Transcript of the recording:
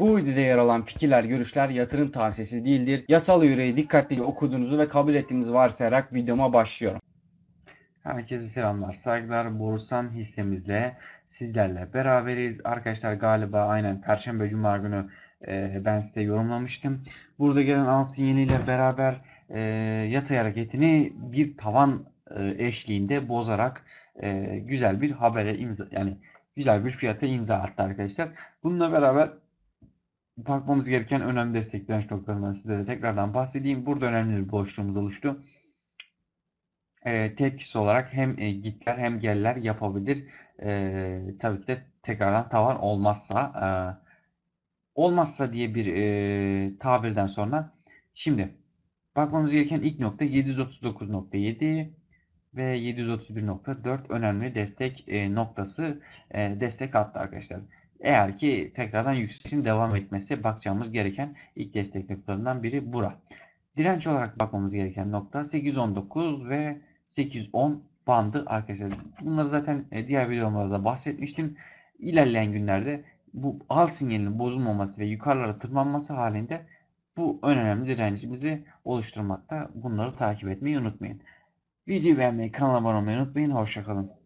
Bu videoda yer alan fikirler, görüşler yatırım tavsiyesi değildir. Yasal yüreği dikkatlice okuduğunuzu ve kabul ettiğinizi varsayarak videoma başlıyorum. Herkese selamlar, saygılar. Borusan hissemizle sizlerle beraberiz. Arkadaşlar galiba aynen Perşembe Cuma günü e, ben size yorumlamıştım. Burada gelen al sinyaliyle beraber e, yatay hareketini bir tavan e, eşliğinde bozarak e, güzel bir habere imza yani güzel bir fiyata imza attı arkadaşlar. Bununla beraber Bakmamız gereken önemli destek direnç noktalarından size de tekrardan bahsedeyim. Burada önemli bir boşluğumuz oluştu. E, tepkisi olarak hem e, gitler hem geller yapabilir. E, tabii ki de tekrardan tavan olmazsa e, olmazsa diye bir e, tabirden sonra şimdi bakmamız gereken ilk nokta 739.7 ve 731.4 önemli destek e, noktası e, destek attı arkadaşlar. Eğer ki tekrardan yükselişin devam etmesi bakacağımız gereken ilk destek noktalarından biri bura. Direnç olarak bakmamız gereken nokta 819 ve 810 bandı arkadaşlar. Bunları zaten e, diğer videolarımda bahsetmiştim. İlerleyen günlerde bu al sinyalinin bozulmaması ve yukarılara tırmanması halinde bu ön önemli direncimizi oluşturmakta. Bunları takip etmeyi unutmayın. Videoyu beğenmeyi, kanala abone olmayı unutmayın. Hoşçakalın.